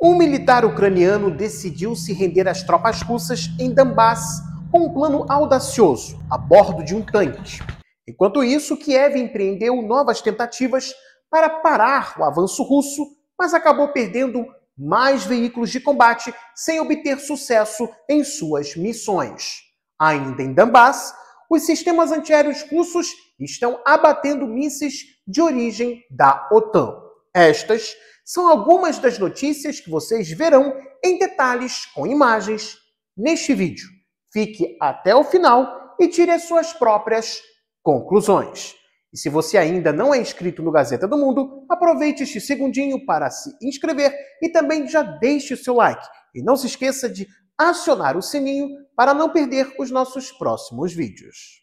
Um militar ucraniano decidiu se render às tropas russas em Donbass com um plano audacioso, a bordo de um tanque. Enquanto isso, Kiev empreendeu novas tentativas para parar o avanço russo, mas acabou perdendo mais veículos de combate sem obter sucesso em suas missões. Ainda em Donbass, os sistemas antiaéreos russos estão abatendo mísseis de origem da OTAN. Estas são algumas das notícias que vocês verão em detalhes com imagens neste vídeo. Fique até o final e tire as suas próprias conclusões. E se você ainda não é inscrito no Gazeta do Mundo, aproveite este segundinho para se inscrever e também já deixe o seu like. E não se esqueça de acionar o sininho para não perder os nossos próximos vídeos.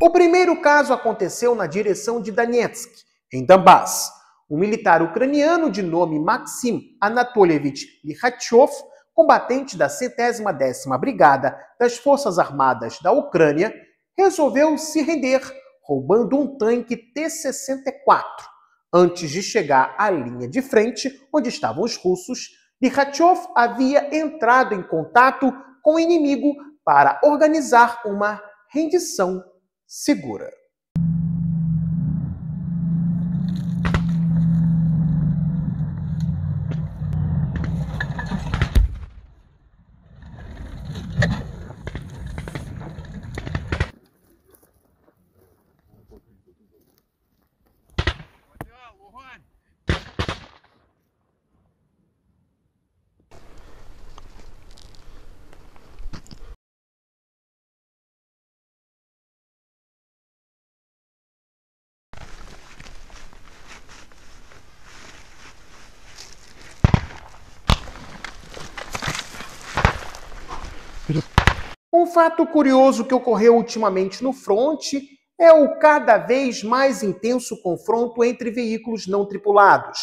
O primeiro caso aconteceu na direção de Donetsk, em Donbass um militar ucraniano de nome Maxim Anatolievich Lihachov, combatente da 110ª Brigada das Forças Armadas da Ucrânia, resolveu se render, roubando um tanque T-64. Antes de chegar à linha de frente, onde estavam os russos, Lihachov havia entrado em contato com o inimigo para organizar uma rendição segura. Um fato curioso que ocorreu ultimamente no fronte é o cada vez mais intenso confronto entre veículos não tripulados.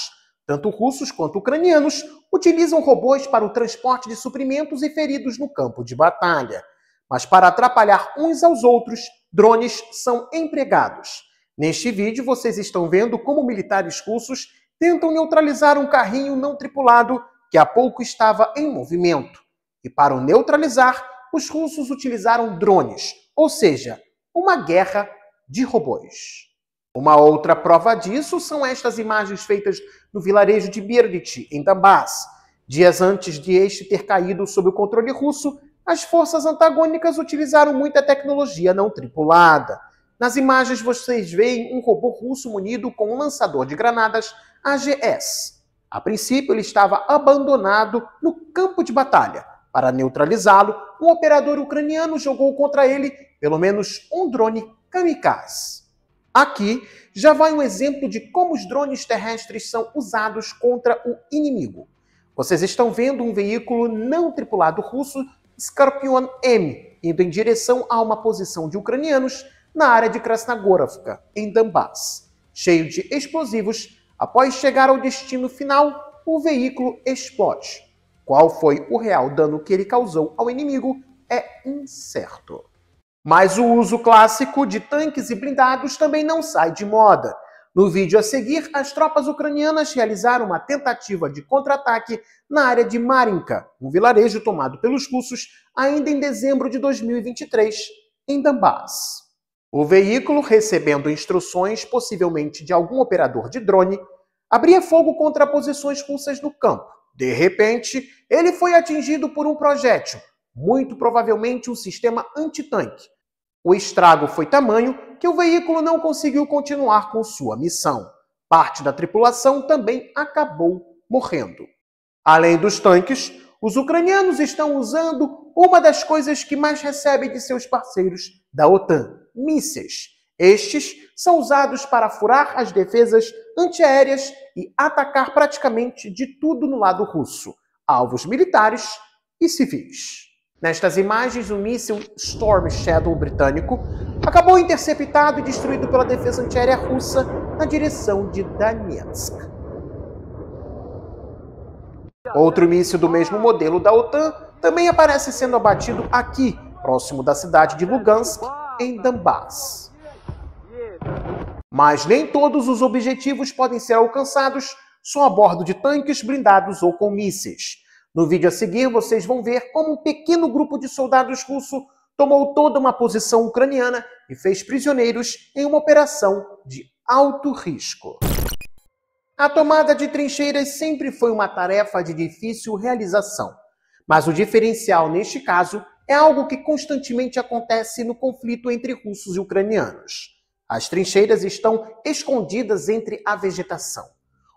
Tanto russos quanto ucranianos utilizam robôs para o transporte de suprimentos e feridos no campo de batalha. Mas para atrapalhar uns aos outros, drones são empregados. Neste vídeo, vocês estão vendo como militares russos tentam neutralizar um carrinho não tripulado que há pouco estava em movimento. E para o neutralizar, os russos utilizaram drones, ou seja, uma guerra de robôs. Uma outra prova disso são estas imagens feitas no vilarejo de Birdit, em Dambás. Dias antes de este ter caído sob o controle russo, as forças antagônicas utilizaram muita tecnologia não tripulada. Nas imagens vocês veem um robô russo munido com um lançador de granadas AGS. A princípio ele estava abandonado no campo de batalha, para neutralizá-lo, um operador ucraniano jogou contra ele pelo menos um drone kamikaze. Aqui já vai um exemplo de como os drones terrestres são usados contra o inimigo. Vocês estão vendo um veículo não tripulado russo Scorpion M indo em direção a uma posição de ucranianos na área de Krasnogorovka, em Donbass. Cheio de explosivos, após chegar ao destino final, o veículo explode. Qual foi o real dano que ele causou ao inimigo é incerto. Mas o uso clássico de tanques e blindados também não sai de moda. No vídeo a seguir, as tropas ucranianas realizaram uma tentativa de contra-ataque na área de Marinka, um vilarejo tomado pelos russos ainda em dezembro de 2023, em Dambás. O veículo, recebendo instruções, possivelmente de algum operador de drone, abria fogo contra posições russas no campo, de repente, ele foi atingido por um projétil, muito provavelmente um sistema antitanque. O estrago foi tamanho que o veículo não conseguiu continuar com sua missão. Parte da tripulação também acabou morrendo. Além dos tanques, os ucranianos estão usando uma das coisas que mais recebem de seus parceiros da OTAN: mísseis. Estes são usados para furar as defesas antiaéreas e atacar praticamente de tudo no lado russo, alvos militares e civis. Nestas imagens, o míssil Storm Shadow britânico acabou interceptado e destruído pela defesa antiaérea russa na direção de Donetsk. Outro míssil do mesmo modelo da OTAN também aparece sendo abatido aqui, próximo da cidade de Lugansk, em Donbass. Mas nem todos os objetivos podem ser alcançados só a bordo de tanques blindados ou com mísseis. No vídeo a seguir, vocês vão ver como um pequeno grupo de soldados russos tomou toda uma posição ucraniana e fez prisioneiros em uma operação de alto risco. A tomada de trincheiras sempre foi uma tarefa de difícil realização, mas o diferencial neste caso é algo que constantemente acontece no conflito entre russos e ucranianos. As trincheiras estão escondidas entre a vegetação.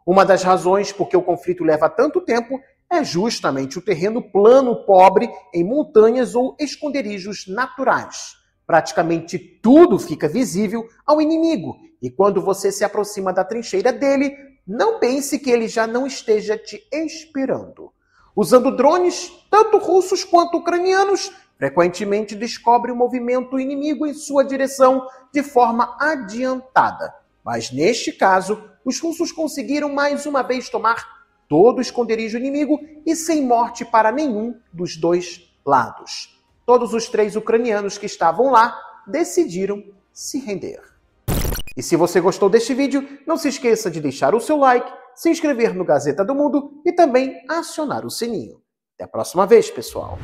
Uma das razões por que o conflito leva tanto tempo é justamente o terreno plano pobre em montanhas ou esconderijos naturais. Praticamente tudo fica visível ao inimigo, e quando você se aproxima da trincheira dele, não pense que ele já não esteja te esperando. Usando drones, tanto russos quanto ucranianos Frequentemente descobre o movimento inimigo em sua direção de forma adiantada. Mas neste caso, os russos conseguiram mais uma vez tomar todo o esconderijo inimigo e sem morte para nenhum dos dois lados. Todos os três ucranianos que estavam lá decidiram se render. E se você gostou deste vídeo, não se esqueça de deixar o seu like, se inscrever no Gazeta do Mundo e também acionar o sininho. Até a próxima vez, pessoal!